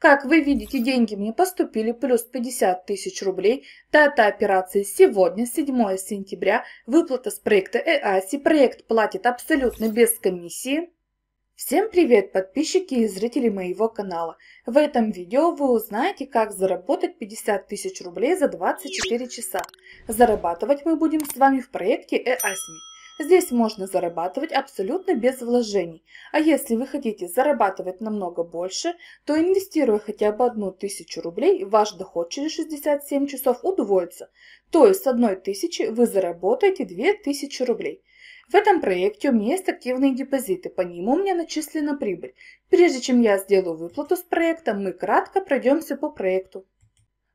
Как вы видите, деньги мне поступили плюс 50 тысяч рублей. Дата операции сегодня, 7 сентября. Выплата с проекта ЭАСИ. Проект платит абсолютно без комиссии. Всем привет, подписчики и зрители моего канала. В этом видео вы узнаете, как заработать 50 тысяч рублей за 24 часа. Зарабатывать мы будем с вами в проекте ЭАСМИ. Здесь можно зарабатывать абсолютно без вложений. А если вы хотите зарабатывать намного больше, то инвестируя хотя бы одну тысячу рублей, ваш доход через 67 часов удвоится. То есть с одной тысячи вы заработаете 2000 рублей. В этом проекте у меня есть активные депозиты, по ним у меня начислена прибыль. Прежде чем я сделаю выплату с проекта, мы кратко пройдемся по проекту.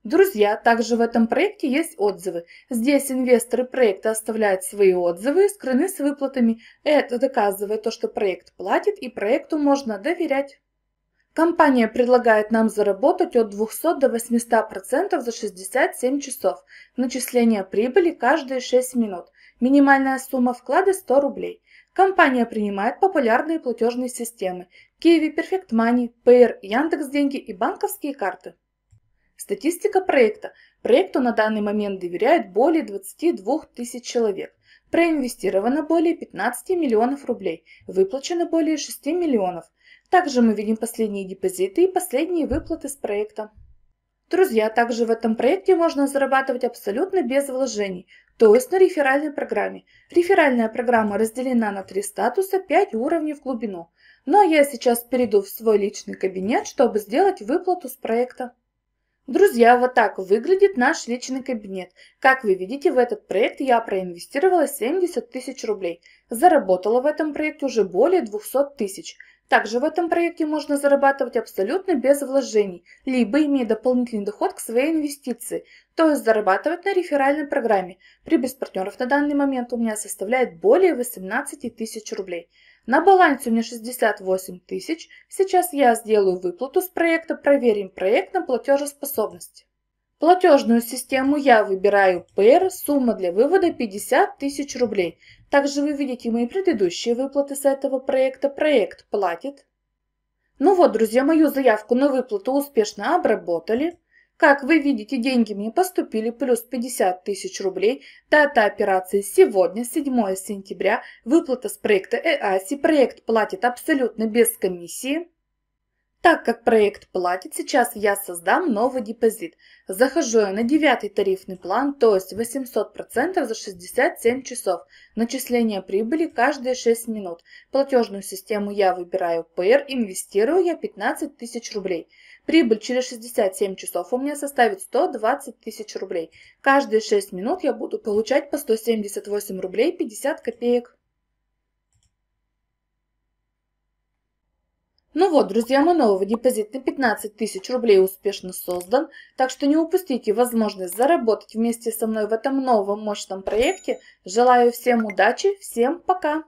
Друзья, также в этом проекте есть отзывы. Здесь инвесторы проекта оставляют свои отзывы и скрыны с выплатами. Это доказывает то, что проект платит и проекту можно доверять. Компания предлагает нам заработать от 200 до 800% за 67 часов. Начисление прибыли каждые 6 минут. Минимальная сумма вклада 100 рублей. Компания принимает популярные платежные системы Киеви, Perfect Money, Payer, Яндекс.Деньги и банковские карты. Статистика проекта. Проекту на данный момент доверяют более 22 тысяч человек. Проинвестировано более 15 миллионов рублей, выплачено более 6 миллионов. Также мы видим последние депозиты и последние выплаты с проекта. Друзья, также в этом проекте можно зарабатывать абсолютно без вложений, то есть на реферальной программе. Реферальная программа разделена на три статуса, 5 уровней в глубину. Ну а я сейчас перейду в свой личный кабинет, чтобы сделать выплату с проекта. Друзья, вот так выглядит наш личный кабинет. Как вы видите, в этот проект я проинвестировала 70 тысяч рублей. Заработала в этом проекте уже более 200 тысяч. Также в этом проекте можно зарабатывать абсолютно без вложений, либо имея дополнительный доход к своей инвестиции, то есть зарабатывать на реферальной программе. Прибыль партнеров на данный момент у меня составляет более 18 тысяч рублей. На балансе у меня 68 тысяч. Сейчас я сделаю выплату с проекта «Проверим проект на платежеспособность». Платежную систему я выбираю ПР, сумма для вывода 50 тысяч рублей. Также вы видите мои предыдущие выплаты с этого проекта. Проект платит. Ну вот, друзья, мою заявку на выплату успешно обработали. Как вы видите, деньги мне поступили плюс 50 тысяч рублей. Дата операции сегодня, 7 сентября. Выплата с проекта ЭАСИ. Проект платит абсолютно без комиссии. Так как проект платит, сейчас я создам новый депозит. Захожу я на девятый тарифный план, то есть 800% за 67 часов. Начисление прибыли каждые 6 минут. Платежную систему я выбираю PR, инвестирую я 15 тысяч рублей. Прибыль через 67 часов у меня составит 120 тысяч рублей. Каждые 6 минут я буду получать по 178 рублей 50 копеек. Ну вот, друзья, мой новый депозит на 15 тысяч рублей успешно создан, так что не упустите возможность заработать вместе со мной в этом новом мощном проекте. Желаю всем удачи, всем пока!